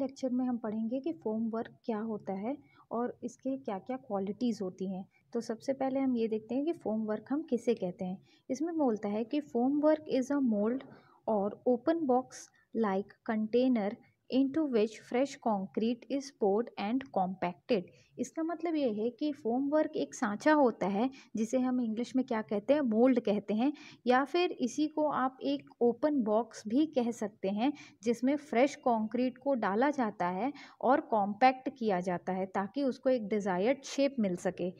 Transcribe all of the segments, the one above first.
lecture में हम पढ़ेंगे कि फोम वर्क क्या होता है और इसके क्या क्या क्वालिटीज़ होती हैं तो सबसे पहले हम ये देखते हैं कि फोम वर्क हम किसे कहते हैं इसमें बोलता है कि formwork is a mould और open box like container into which fresh concrete is poured and compacted इसका मतलब ये है कि फोम वर्क एक सांचा होता है जिसे हम इंग्लिश में क्या कहते हैं मोल्ड कहते हैं या फिर इसी को आप एक ओपन बॉक्स भी कह सकते हैं जिसमें फ्रेश कंक्रीट को डाला जाता है और कॉम्पैक्ट किया जाता है ताकि उसको एक डिज़ायर्ड शेप मिल सके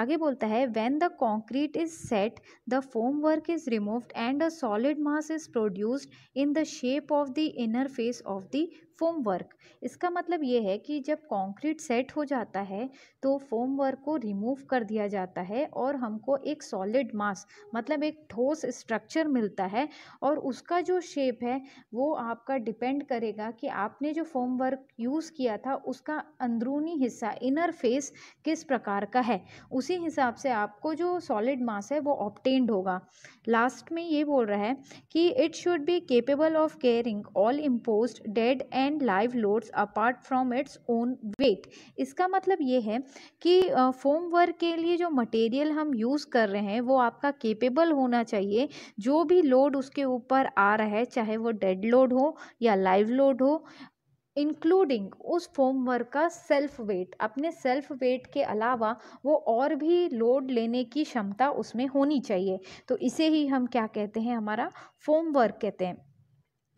आगे बोलता है when the concrete is set the formwork is removed and a solid mass is produced in the shape of the inner face of the formwork इसका मतलब ये है कि जब कंक्रीट सेट हो जाता है तो फोम वर्क को रिमूव कर दिया जाता है और हमको एक सॉलिड मास मतलब एक ठोस स्ट्रक्चर मिलता है और उसका जो शेप है वो आपका डिपेंड करेगा कि आपने जो फोम वर्क यूज़ किया था उसका अंदरूनी हिस्सा इनर फेस किस प्रकार का है उसी हिसाब से आपको जो सॉलिड मास है वो ऑप्टेंड होगा लास्ट में ये बोल रहा है कि it should be capable of carrying all impose dead and and live loads apart from its own weight इसका मतलब ये है कि फोम वर्क के लिए जो मटेरियल हम यूज़ कर रहे हैं वो आपका केपेबल होना चाहिए जो भी लोड उसके ऊपर आ रहा है चाहे वो डेड लोड हो या लाइव लोड हो इंक्लूडिंग उस फोम वर्क का सेल्फ वेट अपने सेल्फ वेट के अलावा वो और भी लोड लेने की क्षमता उसमें होनी चाहिए तो इसे ही हम क्या कहते हैं हमारा फोमवर्क कहते हैं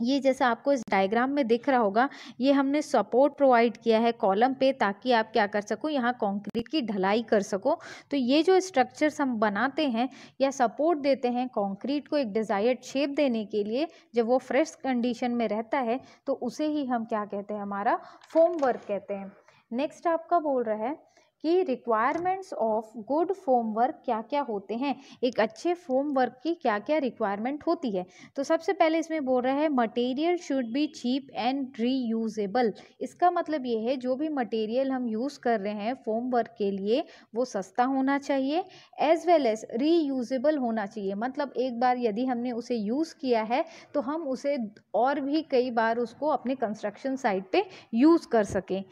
ये जैसा आपको इस डायग्राम में दिख रहा होगा ये हमने सपोर्ट प्रोवाइड किया है कॉलम पे ताकि आप क्या कर सको यहाँ कंक्रीट की ढलाई कर सको तो ये जो स्ट्रक्चर्स हम बनाते हैं या सपोर्ट देते हैं कंक्रीट को एक डिज़ायर्ड शेप देने के लिए जब वो फ्रेश कंडीशन में रहता है तो उसे ही हम क्या कहते हैं हमारा फोम वर्क कहते हैं नेक्स्ट आपका बोल रहा है कि requirements of good formwork क्या क्या होते हैं एक अच्छे फोम वर्क की क्या क्या रिक्वायरमेंट होती है तो सबसे पहले इसमें बोल रहा है material should be cheap and reusable इसका मतलब ये है जो भी मटेरियल हम यूज़ कर रहे हैं फोम वर्क के लिए वो सस्ता होना चाहिए एज वेल एज रीयूजेबल होना चाहिए मतलब एक बार यदि हमने उसे यूज़ किया है तो हम उसे और भी कई बार उसको अपने कंस्ट्रक्शन साइट पर यूज़ कर सकें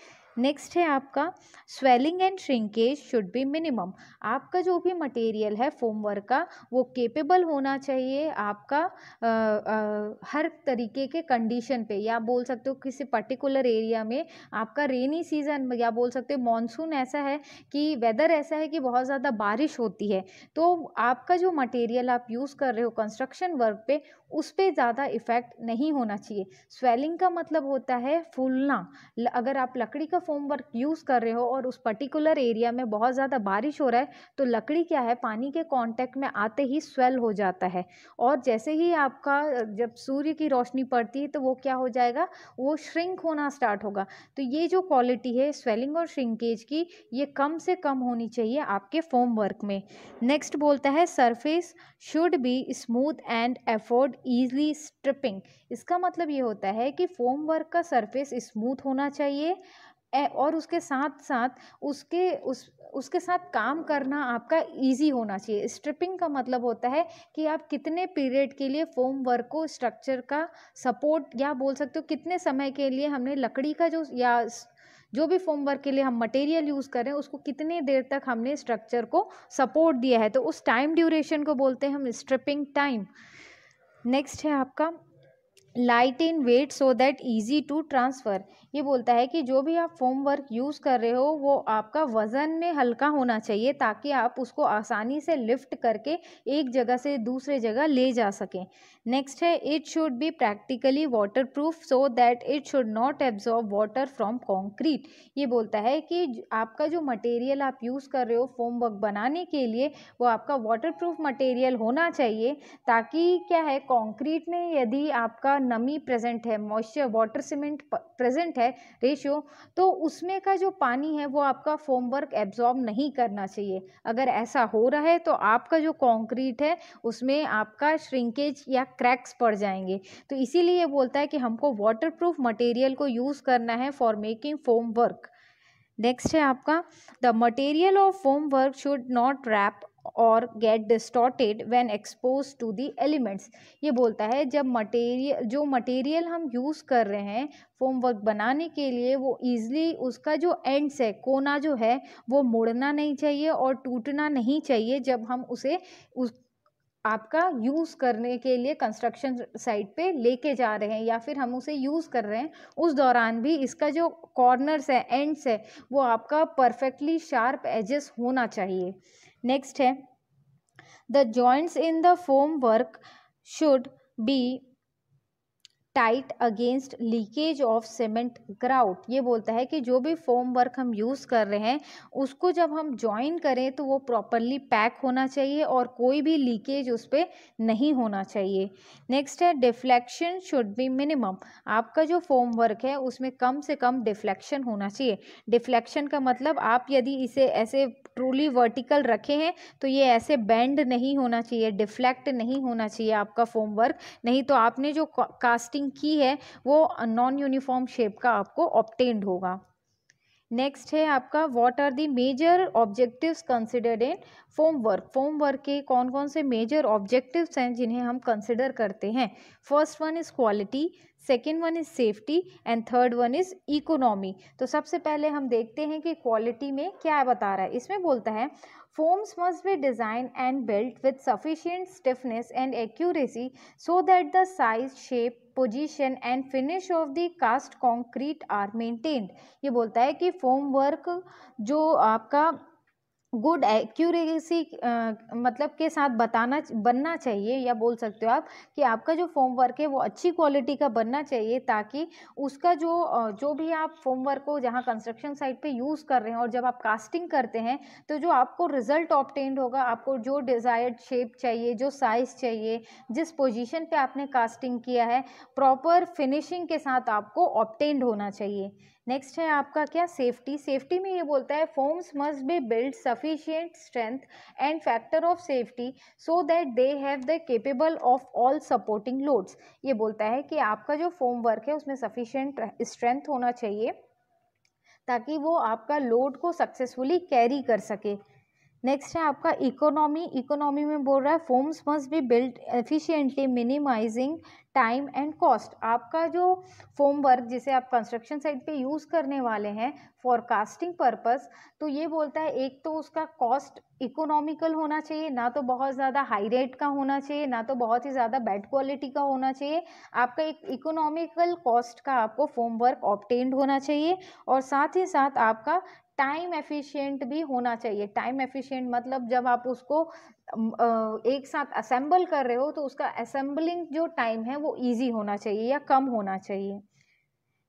नेक्स्ट है आपका swelling and shrinkage should be minimum आपका जो भी मटेरियल है फोमवर्क का वो केपेबल होना चाहिए आपका आ, आ, हर तरीके के कंडीशन पे या बोल सकते हो किसी पर्टिकुलर एरिया में आपका रेनी सीज़न या बोल सकते हो मानसून ऐसा है कि वेदर ऐसा है कि बहुत ज़्यादा बारिश होती है तो आपका जो मटेरियल आप यूज़ कर रहे हो कंस्ट्रक्शन वर्क पे उस पर ज़्यादा इफ़ेक्ट नहीं होना चाहिए स्वेलिंग का मतलब होता है फूलना अगर आप लकड़ी का ऑफ होमवर्क यूज़ कर रहे हो और उस पर्टिकुलर एरिया में बहुत ज़्यादा बारिश हो रहा है तो लकड़ी क्या है पानी के कांटेक्ट में आते ही स्वेल हो जाता है और जैसे ही आपका जब सूर्य की रोशनी पड़ती है तो वो क्या हो जाएगा वो श्रिंक होना स्टार्ट होगा तो ये जो क्वालिटी है स्वेलिंग और श्रिंकेज की ये कम से कम होनी चाहिए आपके फोम वर्क में नेक्स्ट बोलता है surface should be smooth and afford easily stripping इसका मतलब ये होता है कि फोम वर्क का सरफेस स्मूथ होना चाहिए और उसके साथ साथ उसके उस उसके साथ काम करना आपका इजी होना चाहिए स्ट्रिपिंग का मतलब होता है कि आप कितने पीरियड के लिए फोम वर्क को स्ट्रक्चर का सपोर्ट या बोल सकते हो कितने समय के लिए हमने लकड़ी का जो या जो भी फोम वर्क के लिए हम मटेरियल यूज़ कर रहे हैं उसको कितने देर तक हमने स्ट्रक्चर को सपोर्ट दिया है तो उस टाइम ड्यूरेशन को बोलते हैं हम स्ट्रिपिंग टाइम नेक्स्ट है आपका light in weight so that easy to transfer ये बोलता है कि जो भी आप फोम वर्क यूज़ कर रहे हो वो आपका वज़न में हल्का होना चाहिए ताकि आप उसको आसानी से लिफ्ट करके एक जगह से दूसरे जगह ले जा सकें नेक्स्ट है it should be practically waterproof so that it should not absorb water from concrete ये बोलता है कि आपका जो मटेरियल आप यूज़ कर रहे हो फोम वर्क बनाने के लिए वो आपका वाटर प्रूफ मटेरियल होना चाहिए ताकि क्या है कॉन्क्रीट में यदि आपका नमी प्रेजेंट है मॉइस्चर वाटर सीमेंट प्रेजेंट है रेशियो तो उसमें का जो पानी है वो आपका फोम वर्क एब्जॉर्ब नहीं करना चाहिए अगर ऐसा हो रहा है तो आपका जो कॉन्क्रीट है उसमें आपका श्रिंकेज या क्रैक्स पड़ जाएंगे तो इसीलिए बोलता है कि हमको वाटर प्रूफ मटेरियल को यूज़ करना है for making formwork next है आपका the material of formwork should not warp or get distorted when exposed to the elements ये बोलता है जब मटेरियल जो मटेरियल हम यूज़ कर रहे हैं फोम वर्क बनाने के लिए वो ईज़िली उसका जो एंड्स है कोना जो है वो मुड़ना नहीं चाहिए और टूटना नहीं चाहिए जब हम उसे उस आपका यूज़ करने के लिए कंस्ट्रक्शन साइट पे लेके जा रहे हैं या फिर हम उसे यूज़ कर रहे हैं उस दौरान भी इसका जो कॉर्नर्स है एंड्स है वो आपका परफेक्टली शार्प एजेस होना चाहिए नेक्स्ट है the joints in the formwork should be tight against leakage of cement grout ये बोलता है कि जो भी फोम वर्क हम यूज़ कर रहे हैं उसको जब हम ज्वाइन करें तो वो प्रॉपरली पैक होना चाहिए और कोई भी लीकेज उस पर नहीं होना चाहिए नेक्स्ट है डिफ्लेक्शन शुड बी मिनिमम आपका जो फोम वर्क है उसमें कम से कम डिफ्लेक्शन होना चाहिए डिफ्लेक्शन का मतलब आप यदि इसे ऐसे ट्रूली वर्टिकल रखे हैं तो ये ऐसे बेंड नहीं होना चाहिए डिफ्लेक्ट नहीं होना चाहिए आपका फोम वर्क नहीं तो आपने जो कास्टिंग की है वो नॉन यूनिफॉर्म शेप का आपको ऑप्टेंड होगा नेक्स्ट है आपका what are the major objectives considered in formwork formwork के कौन कौन से मेजर ऑब्जेक्टिव्स हैं जिन्हें हम कंसिडर करते हैं first one is quality second one is safety and third one is economy तो सबसे पहले हम देखते हैं कि क्वालिटी में क्या बता रहा है इसमें बोलता है forms must be design and built with sufficient stiffness and accuracy so that the size shape position and finish of the cast concrete are maintained ये बोलता है कि फोम वर्क जो आपका गुड एक्यूरेसी मतलब के साथ बताना बनना चाहिए या बोल सकते हो आप कि आपका जो वर्क है वो अच्छी क्वालिटी का बनना चाहिए ताकि उसका जो जो भी आप वर्क को जहाँ कंस्ट्रक्शन साइट पे यूज़ कर रहे हैं और जब आप कास्टिंग करते हैं तो जो आपको रिजल्ट ऑप्टेंड होगा आपको जो डिज़ायर्ड शेप चाहिए जो साइज़ चाहिए जिस पोजिशन पर आपने कास्टिंग किया है प्रॉपर फिनिशिंग के साथ आपको ऑप्टेंड होना चाहिए नेक्स्ट है आपका क्या सेफ्टी सेफ्टी में ये बोलता है forms must be build sufficient strength and factor of safety so that they have the capable of all supporting loads ये बोलता है कि आपका जो फोम वर्क है उसमें सफिशियंट स्ट्रेंथ होना चाहिए ताकि वो आपका लोड को सक्सेसफुली कैरी कर सके नेक्स्ट है आपका इकोनॉमी इकोनॉमी में बोल रहा है forms must be built efficiently minimising time and cost आपका जो फोम वर्क जिसे आप कंस्ट्रक्शन साइट पे यूज़ करने वाले हैं फॉरकास्टिंग पर्पस तो ये बोलता है एक तो उसका कॉस्ट इकोनॉमिकल होना चाहिए ना तो बहुत ज़्यादा हाई रेट का होना चाहिए ना तो बहुत ही ज़्यादा बैड क्वालिटी का होना चाहिए आपका एक इकोनॉमिकल कॉस्ट का आपको फोम वर्क ऑप्टेंड होना चाहिए और साथ ही साथ आपका टाइम एफिशिएंट भी होना चाहिए टाइम एफिशिएंट मतलब जब आप उसको एक साथ असेंबल कर रहे हो तो उसका असेंबलिंग जो टाइम है वो ईजी होना चाहिए या कम होना चाहिए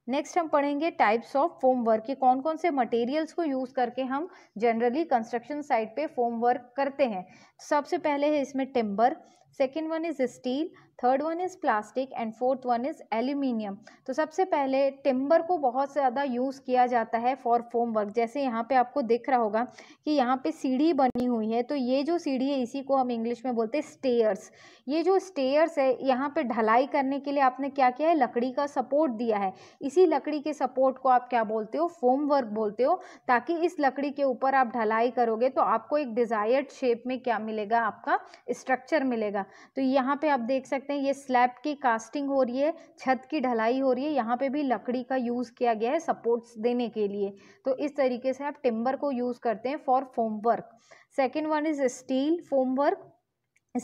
नेक्स्ट हम पढ़ेंगे टाइप्स ऑफ फोम वर्क कि कौन कौन से मटेरियल्स को यूज़ करके हम जनरली कंस्ट्रक्शन साइट पे फोम वर्क करते हैं सबसे पहले है इसमें timber second one is steel third one is plastic and fourth one is aluminium तो सबसे पहले टिम्बर को बहुत ज़्यादा यूज़ किया जाता है फॉर फोम वर्क जैसे यहाँ पे आपको दिख रहा होगा कि यहाँ पे सीढ़ी बनी हुई है तो ये जो सीढ़ी है इसी को हम इंग्लिश में बोलते हैं स्टेयर्स ये जो स्टेयर्स है यहाँ पर ढलाई करने के लिए आपने क्या किया है लकड़ी का सपोर्ट दिया है इसी लकड़ी के सपोर्ट को आप क्या बोलते हो फोम वर्क बोलते हो ताकि इस लकड़ी के ऊपर आप ढलाई करोगे तो आपको एक डिज़ायर्ड शेप में क्या मिलेगा आपका स्ट्रक्चर मिलेगा तो यहाँ पे आप देख सकते हैं ये स्लैब की कास्टिंग हो रही है छत की ढलाई हो रही है यहाँ पे भी लकड़ी का यूज़ किया गया है सपोर्ट्स देने के लिए तो इस तरीके से आप टिम्बर को यूज़ करते हैं for formwork second one is steel formwork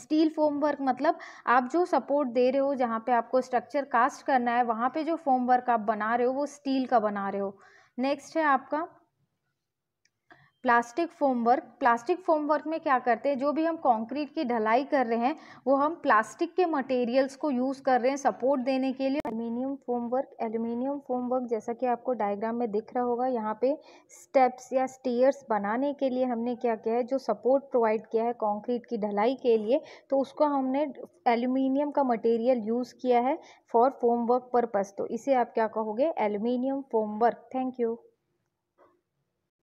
steel formwork मतलब आप जो सपोर्ट दे रहे हो जहाँ पे आपको स्ट्रक्चर कास्ट करना है वहाँ पे जो फोम वर्क आप बना रहे हो वो स्टील का बना रहे हो नेक्स्ट है आपका प्लास्टिक फोमवर्क प्लास्टिक फोमवर्क में क्या करते हैं जो भी हम कंक्रीट की ढलाई कर रहे हैं वो हम प्लास्टिक के मटेरियल्स को यूज़ कर रहे हैं सपोर्ट देने के लिए वर्क फोमवर्क फोम फोमवर्क जैसा कि आपको डायग्राम में दिख रहा होगा यहाँ पे स्टेप्स या स्टेयर्स बनाने के लिए हमने क्या किया है जो सपोर्ट प्रोवाइड किया है कॉन्क्रीट की ढलाई के लिए तो उसको हमने एल्यूमिनियम का मटेरियल यूज़ किया है फॉर फोमवर्क पर्पज़ तो इसे आप क्या कहोगे फोम फोमवर्क थैंक यू